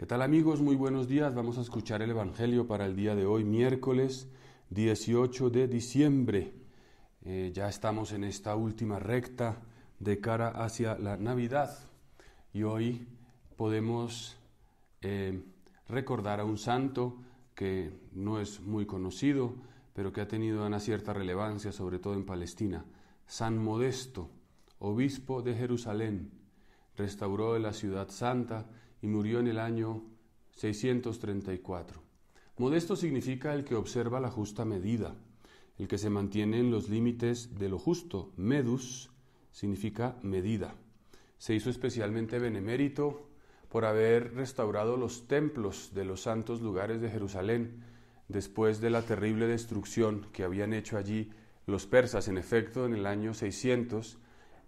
¿Qué tal amigos? Muy buenos días. Vamos a escuchar el Evangelio para el día de hoy, miércoles 18 de diciembre. Eh, ya estamos en esta última recta de cara hacia la Navidad y hoy podemos eh, recordar a un santo que no es muy conocido, pero que ha tenido una cierta relevancia, sobre todo en Palestina, San Modesto, obispo de Jerusalén, restauró la ciudad santa, y murió en el año 634. Modesto significa el que observa la justa medida, el que se mantiene en los límites de lo justo. Medus significa medida. Se hizo especialmente benemérito por haber restaurado los templos de los santos lugares de Jerusalén después de la terrible destrucción que habían hecho allí los persas. En efecto, en el año 600,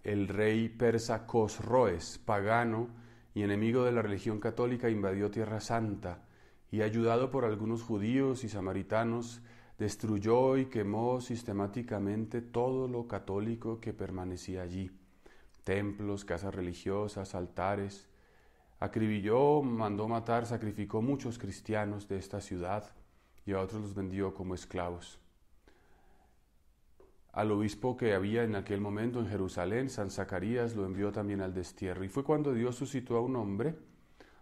el rey persa Cosroes, pagano, y enemigo de la religión católica, invadió Tierra Santa y, ayudado por algunos judíos y samaritanos, destruyó y quemó sistemáticamente todo lo católico que permanecía allí templos, casas religiosas, altares. Acribilló, mandó matar, sacrificó muchos cristianos de esta ciudad y a otros los vendió como esclavos. Al obispo que había en aquel momento en Jerusalén, San Zacarías, lo envió también al destierro. Y fue cuando Dios suscitó a un hombre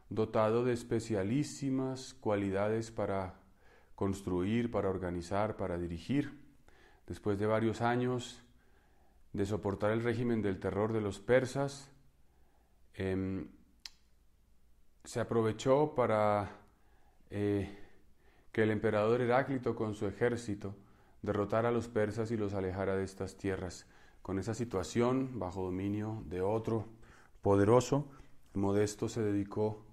dotado de especialísimas cualidades para construir, para organizar, para dirigir. Después de varios años de soportar el régimen del terror de los persas, em, se aprovechó para eh, que el emperador Heráclito con su ejército derrotar a los persas y los alejara de estas tierras. Con esa situación, bajo dominio de otro poderoso, Modesto se dedicó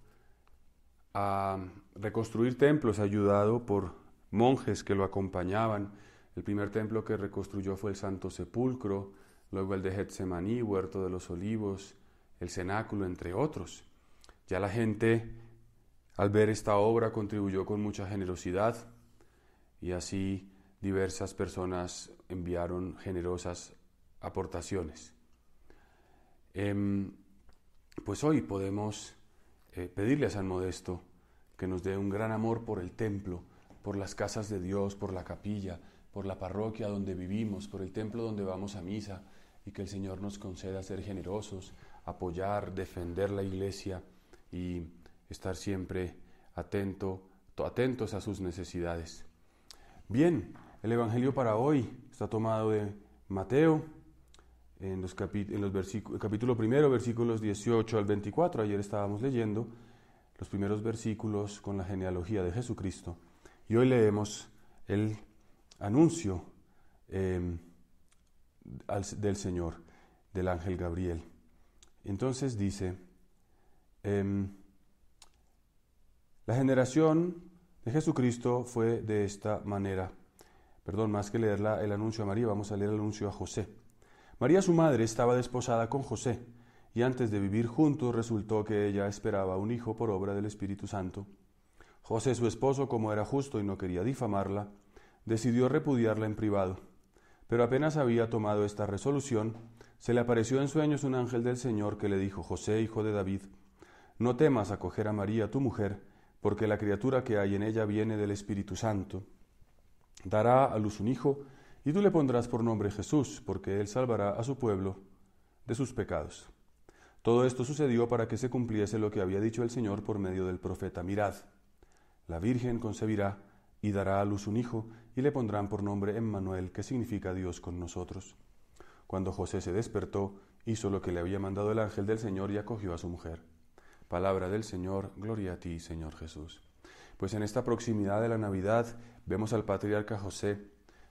a reconstruir templos, ayudado por monjes que lo acompañaban. El primer templo que reconstruyó fue el Santo Sepulcro, luego el de Getsemaní, Huerto de los Olivos, el Cenáculo, entre otros. Ya la gente, al ver esta obra, contribuyó con mucha generosidad y así diversas personas enviaron generosas aportaciones. Em, pues hoy podemos eh, pedirle a San Modesto que nos dé un gran amor por el templo, por las casas de Dios, por la capilla, por la parroquia donde vivimos, por el templo donde vamos a misa, y que el Señor nos conceda ser generosos, apoyar, defender la iglesia y estar siempre atento, atentos a sus necesidades. Bien, el Evangelio para hoy está tomado de Mateo, en los, en los capítulo primero, versículos 18 al 24. Ayer estábamos leyendo los primeros versículos con la genealogía de Jesucristo. Y hoy leemos el anuncio em, del Señor, del ángel Gabriel. Entonces dice, em, la generación de Jesucristo fue de esta manera. Perdón, más que leer el anuncio a María, vamos a leer el anuncio a José. María, su madre, estaba desposada con José, y antes de vivir juntos resultó que ella esperaba un hijo por obra del Espíritu Santo. José, su esposo, como era justo y no quería difamarla, decidió repudiarla en privado. Pero apenas había tomado esta resolución, se le apareció en sueños un ángel del Señor que le dijo, José, hijo de David, no temas acoger a María, tu mujer, porque la criatura que hay en ella viene del Espíritu Santo dará a luz un hijo, y tú le pondrás por nombre Jesús, porque él salvará a su pueblo de sus pecados. Todo esto sucedió para que se cumpliese lo que había dicho el Señor por medio del profeta. Mirad, la Virgen concebirá y dará a luz un hijo, y le pondrán por nombre Emmanuel, que significa Dios con nosotros. Cuando José se despertó, hizo lo que le había mandado el ángel del Señor y acogió a su mujer. Palabra del Señor, gloria a ti, Señor Jesús. Pues en esta proximidad de la Navidad vemos al patriarca José,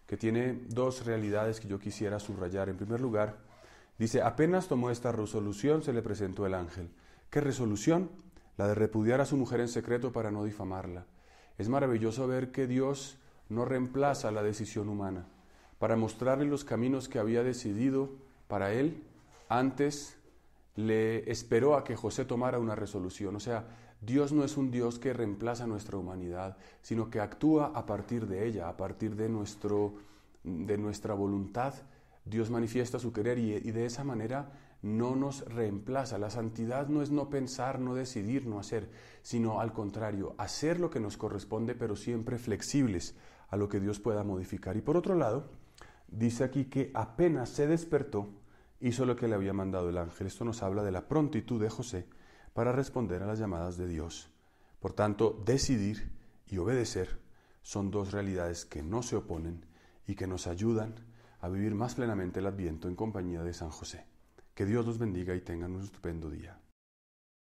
que tiene dos realidades que yo quisiera subrayar. En primer lugar, dice, apenas tomó esta resolución, se le presentó el ángel. ¿Qué resolución? La de repudiar a su mujer en secreto para no difamarla. Es maravilloso ver que Dios no reemplaza la decisión humana para mostrarle los caminos que había decidido para él, antes le esperó a que José tomara una resolución. O sea, Dios no es un Dios que reemplaza nuestra humanidad, sino que actúa a partir de ella, a partir de, de nuestra voluntad. Dios manifiesta su querer y, y de esa manera no nos reemplaza. La santidad no es no pensar, no decidir, no hacer, sino al contrario, hacer lo que nos corresponde, pero siempre flexibles a lo que Dios pueda modificar. Y por otro lado, dice aquí que apenas se despertó, hizo lo que le había mandado el ángel. Esto nos habla de la prontitud de José para responder a las llamadas de Dios. Por tanto, decidir y obedecer son dos realidades que no se oponen y que nos ayudan a vivir más plenamente el Adviento en compañía de San José. Que Dios los bendiga y tengan un estupendo día.